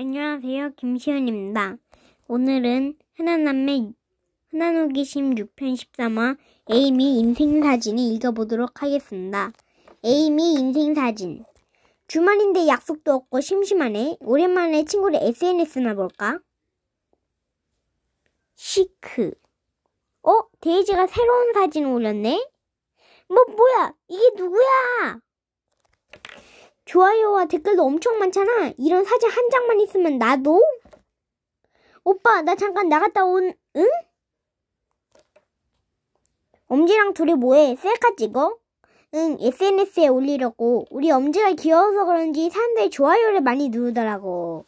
안녕하세요. 김시윤입니다. 오늘은 하나남매 하나노기 16편 13화 에이미 인생사진을 읽어보도록 하겠습니다. 에이미 인생사진 주말인데 약속도 없고 심심하네. 오랜만에 친구를 SNS나 볼까? 시크 어? 데이지가 새로운 사진 올렸네? 뭐 뭐야? 이게 누구야? 좋아요와 댓글도 엄청 많잖아. 이런 사진 한 장만 있으면 나도? 오빠, 나 잠깐 나갔다 온, 응? 엄지랑 둘이 뭐해? 셀카 찍어? 응, SNS에 올리려고. 우리 엄지가 귀여워서 그런지 사람들이 좋아요를 많이 누르더라고.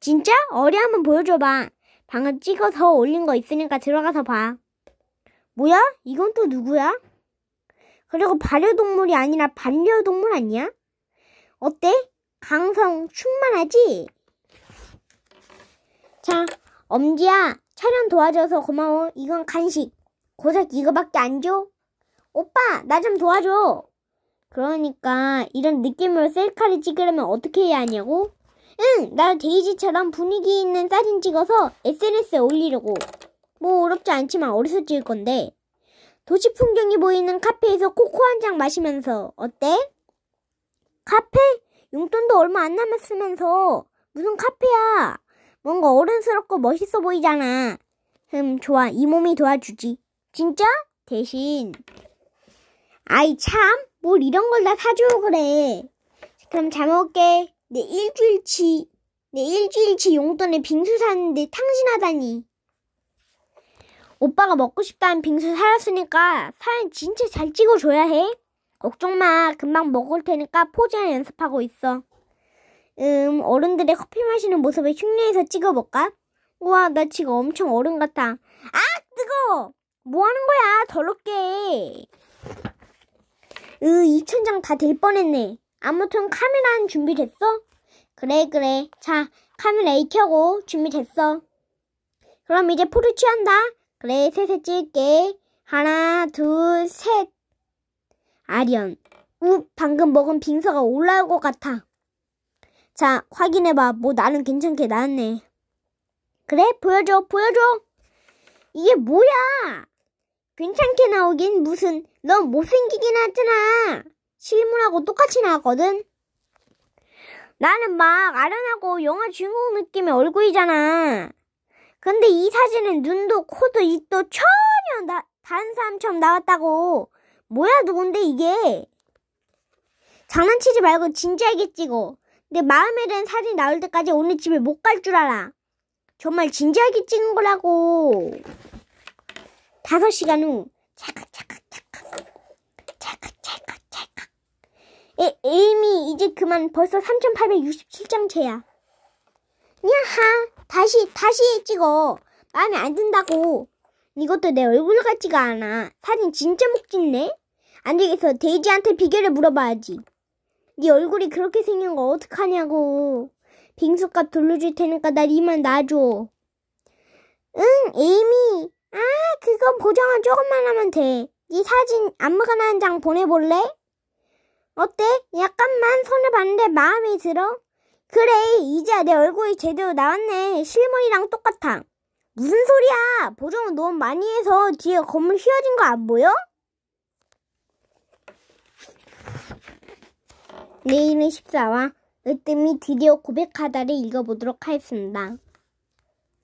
진짜? 어리 한번 보여줘봐. 방금 찍어서 올린 거 있으니까 들어가서 봐. 뭐야? 이건 또 누구야? 그리고 반려동물이 아니라 반려동물 아니야? 어때? 강성 충만하지? 자, 엄지야, 촬영 도와줘서 고마워. 이건 간식. 고작 이거밖에 안 줘? 오빠, 나 좀 도와줘. 그러니까 이런 느낌으로 셀카를 찍으려면 어떻게 해야 하냐고? 응, 나 데이지처럼 분위기 있는 사진 찍어서 SNS에 올리려고. 뭐 어렵지 않지만 어디서 찍을 건데? 도시 풍경이 보이는 카페에서 코코 한 잔 마시면서 어때? 카페? 용돈도 얼마 안 남았으면서 무슨 카페야? 뭔가 어른스럽고 멋있어 보이잖아. 흠, 좋아. 이 몸이 도와주지. 진짜? 대신. 아이, 참. 뭘 이런 걸 다 사주고 그래. 그럼 잘 먹을게. 내 일주일치, 내 일주일치 용돈에 빙수 사는데 탕진하다니. 오빠가 먹고 싶다는 빙수 사왔으니까 사연 진짜 잘 찍어줘야 해. 걱정 마. 금방 먹을 테니까 포즈 연습하고 있어. 음, 어른들의 커피 마시는 모습을 흉내에서 찍어볼까? 우와, 나 지금 엄청 어른 같아. 아, 뜨거워! 뭐 하는 거야, 더럽게. 으, 이 천장 다 될 뻔했네. 아무튼 카메라는 준비됐어? 그래, 그래. 자, 카메라 익혀고 준비됐어. 그럼 이제 포즈 취한다. 그래, 셋에 찍을게. 하나, 둘, 셋. 아련. 우, 방금 먹은 빙서가 올라올 것 같아. 자, 확인해봐. 뭐 나는 괜찮게 나왔네. 그래? 보여줘, 보여줘. 이게 뭐야? 괜찮게 나오긴 무슨, 넌 못생기긴 하잖아. 실물하고 똑같이 나왔거든. 나는 막 아련하고 영화 주인공 느낌의 얼굴이잖아. 근데 이 사진은 눈도 코도 입도 전혀 나, 다른 사람처럼 나왔다고. 뭐야 누군데 이게? 장난치지 말고 진지하게 찍어. 내 마음에 든 사진 나올 때까지 오늘 집에 못 갈 줄 알아. 정말 진지하게 찍은 거라고. 다섯 시간 후 찰칵 찰칵 찰칵 찰칵 찰칵 찰칵 에, 에이미 이제 그만 벌써 3867장 채야. 야하 다시 다시 찍어. 마음에 안 든다고. 이것도 내 얼굴 같지가 않아. 사진 진짜 못 찍네. 안 되겠어. 데이지한테 비결을 물어봐야지. 네 얼굴이 그렇게 생긴 거 어떡하냐고. 빙수값 돌려줄 테니까 날 이만 놔줘. 응, 에이미. 아, 그건 보정은 조금만 하면 돼. 네 사진 아무거나 한 장 보내볼래? 어때? 약간만 손을 봤는데 마음에 들어? 그래, 이제 내 얼굴이 제대로 나왔네. 실물이랑 똑같아. 무슨 소리야! 보정은 너무 많이 해서 뒤에 건물 휘어진 거 안 보여? 내일는1 4화 으뜸이 드디어 고백하다를 읽어보도록 하겠습니다.